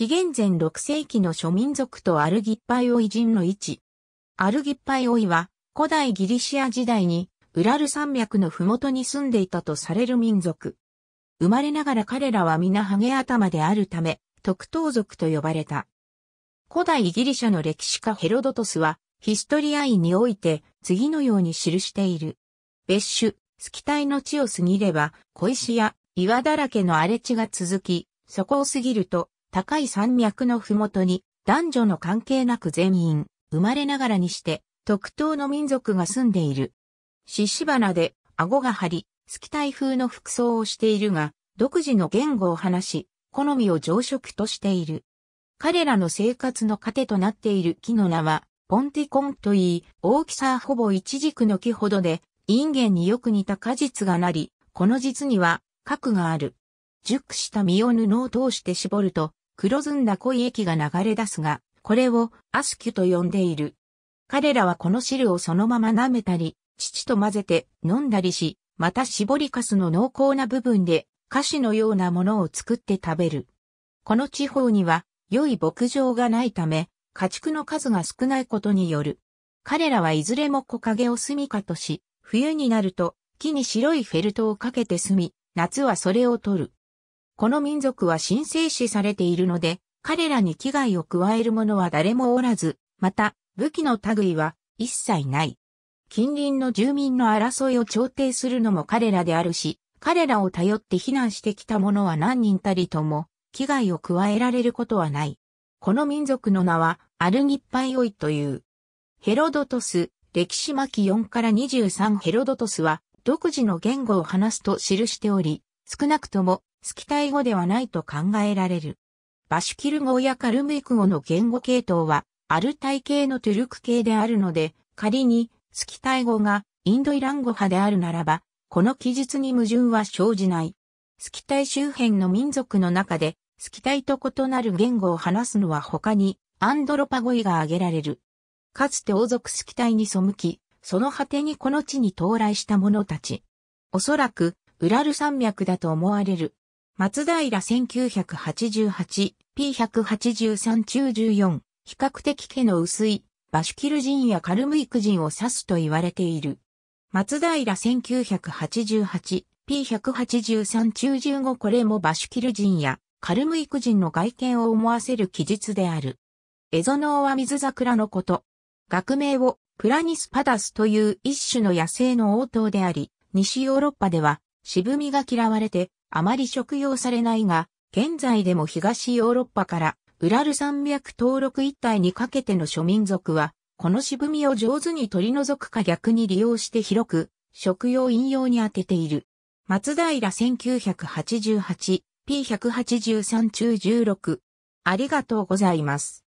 紀元前6世紀の諸民族とアルギッパイオイ人の位置。アルギッパイオイは古代ギリシア時代にウラル山脈の麓に住んでいたとされる民族。生まれながら彼らは皆ハゲ頭であるため、特等族と呼ばれた。古代ギリシャの歴史家ヘロドトスは、ヒストリアイにおいて次のように記している。別種、スキタイの地を過ぎれば、小石や岩だらけの荒れ地が続き、そこを過ぎると高い山脈のふもとに、男女の関係なく全員、生まれながらにして、特等の民族が住んでいる。獅子花で、顎が張り、スキタイ風の服装をしているが、独自の言語を話し、好みを常食としている。彼らの生活の糧となっている木の名は、ポンティコンといい、大きさはほぼ一軸の木ほどで、インゲンによく似た果実がなり、この実には、核がある。熟した実を布を通して絞ると、黒ずんだ濃い液が流れ出すが、これをアスキュと呼んでいる。彼らはこの汁をそのまま舐めたり、乳と混ぜて飲んだりし、また絞りかすの濃厚な部分で菓子のようなものを作って食べる。この地方には良い牧場がないため、家畜の数が少ないことによる。彼らはいずれも木陰を住処とし、冬になると木に白いフェルトをかけて住み、夏はそれを取る。この民族は神聖視されているので、彼らに危害を加える者は誰もおらず、また、武器の類は一切ない。近隣の住民の争いを調停するのも彼らであるし、彼らを頼って避難してきた者は何人たりとも、危害を加えられることはない。この民族の名は、アルギッパイオイという。ヘロドトス、歴史巻4から23ヘロドトスは、独自の言語を話すと記しており、少なくともスキタイ語ではないと考えられる。バシュキル語やカルムイク語の言語系統は、アルタイ系のトゥルク系であるので、仮にスキタイ語がインドイラン語派であるならば、この記述に矛盾は生じない。スキタイ周辺の民族の中で、スキタイと異なる言語を話すのは他に、アンドロパ語イが挙げられる。かつて王族スキタイに背き、その果てにこの地に到来した者たち。おそらく、ウラル山脈だと思われる。松平 1988P183 中14、比較的毛の薄い、バシュキル人やカルムイク人を指すと言われている。松平 1988P183 中15これもバシュキル人やカルムイク人の外見を思わせる記述である。エゾノオは水桜のこと。学名をプラニスパダスという一種の野生の応答であり、西ヨーロッパでは渋みが嫌われてあまり食用されないが、現在でも東ヨーロッパからウラル山脈登録一帯にかけての諸民族は、この渋みを上手に取り除くか逆に利用して広く、食用飲用に当てている。松平 1988P183 中16。ありがとうございます。